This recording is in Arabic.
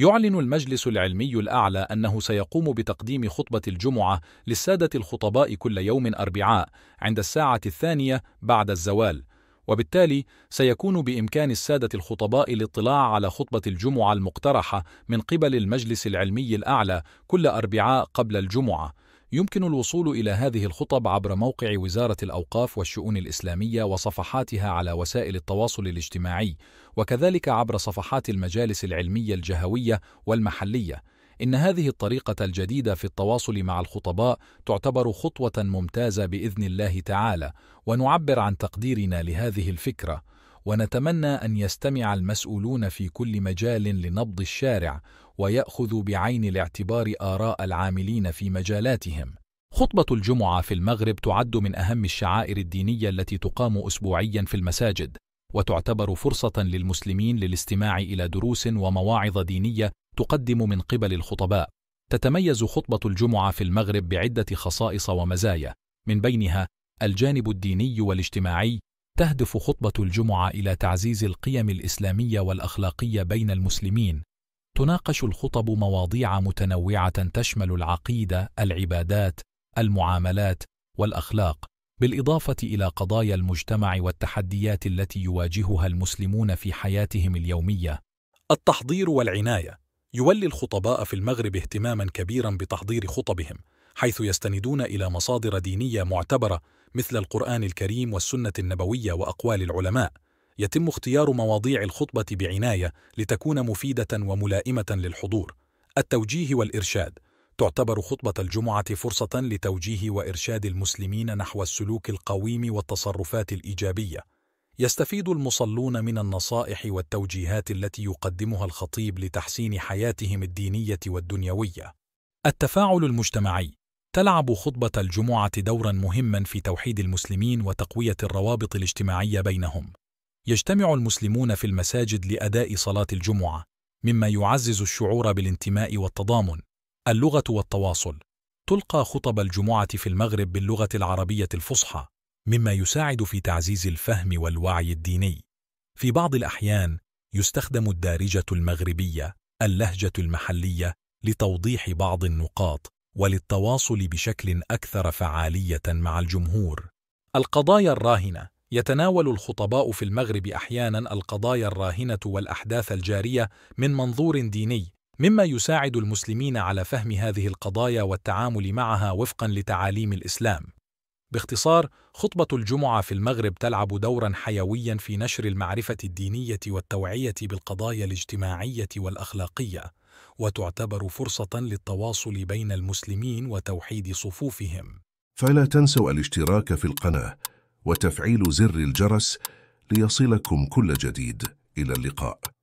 يعلن المجلس العلمي الأعلى أنه سيقوم بتقديم خطبة الجمعة للسادة الخطباء كل يوم أربعاء عند الساعة الثانية بعد الزوال وبالتالي سيكون بإمكان السادة الخطباء الاطلاع على خطبة الجمعة المقترحة من قبل المجلس العلمي الأعلى كل أربعاء قبل الجمعة يمكن الوصول إلى هذه الخطب عبر موقع وزارة الأوقاف والشؤون الإسلامية وصفحاتها على وسائل التواصل الاجتماعي وكذلك عبر صفحات المجالس العلمية الجهوية والمحلية إن هذه الطريقة الجديدة في التواصل مع الخطباء تعتبر خطوة ممتازة بإذن الله تعالى ونعبر عن تقديرنا لهذه الفكرة ونتمنى أن يستمع المسؤولون في كل مجال لنبض الشارع ويأخذوا بعين الاعتبار آراء العاملين في مجالاتهم خطبة الجمعة في المغرب تعد من أهم الشعائر الدينية التي تقام أسبوعيا في المساجد وتعتبر فرصة للمسلمين للاستماع إلى دروس ومواعظ دينية تقدم من قبل الخطباء تتميز خطبة الجمعة في المغرب بعدة خصائص ومزايا من بينها الجانب الديني والاجتماعي تهدف خطبة الجمعة إلى تعزيز القيم الإسلامية والأخلاقية بين المسلمين تناقش الخطب مواضيع متنوعة تشمل العقيدة، العبادات، المعاملات، والأخلاق بالإضافة إلى قضايا المجتمع والتحديات التي يواجهها المسلمون في حياتهم اليومية التحضير والعناية يولي الخطباء في المغرب اهتماما كبيرا بتحضير خطبهم حيث يستندون إلى مصادر دينية معتبرة مثل القرآن الكريم والسنة النبوية وأقوال العلماء يتم اختيار مواضيع الخطبة بعناية لتكون مفيدة وملائمة للحضور التوجيه والإرشاد تعتبر خطبة الجمعة فرصة لتوجيه وإرشاد المسلمين نحو السلوك القويم والتصرفات الإيجابية يستفيد المصلون من النصائح والتوجيهات التي يقدمها الخطيب لتحسين حياتهم الدينية والدنيوية التفاعل المجتمعي تلعب خطبة الجمعة دورا مهما في توحيد المسلمين وتقوية الروابط الاجتماعية بينهم. يجتمع المسلمون في المساجد لأداء صلاة الجمعة، مما يعزز الشعور بالانتماء والتضامن. اللغة والتواصل تلقى خطب الجمعة في المغرب باللغة العربية الفصحى، مما يساعد في تعزيز الفهم والوعي الديني. في بعض الأحيان يستخدم الدارجة المغربية، اللهجة المحلية، لتوضيح بعض النقاط وللتواصل بشكل أكثر فعالية مع الجمهور. القضايا الراهنة يتناول الخطباء في المغرب أحياناً القضايا الراهنة والأحداث الجارية من منظور ديني، مما يساعد المسلمين على فهم هذه القضايا والتعامل معها وفقاً لتعاليم الإسلام. باختصار خطبة الجمعة في المغرب تلعب دورا حيويا في نشر المعرفة الدينية والتوعية بالقضايا الاجتماعية والأخلاقية وتعتبر فرصة للتواصل بين المسلمين وتوحيد صفوفهم فلا تنسوا الاشتراك في القناة وتفعيل زر الجرس ليصلكم كل جديد إلى اللقاء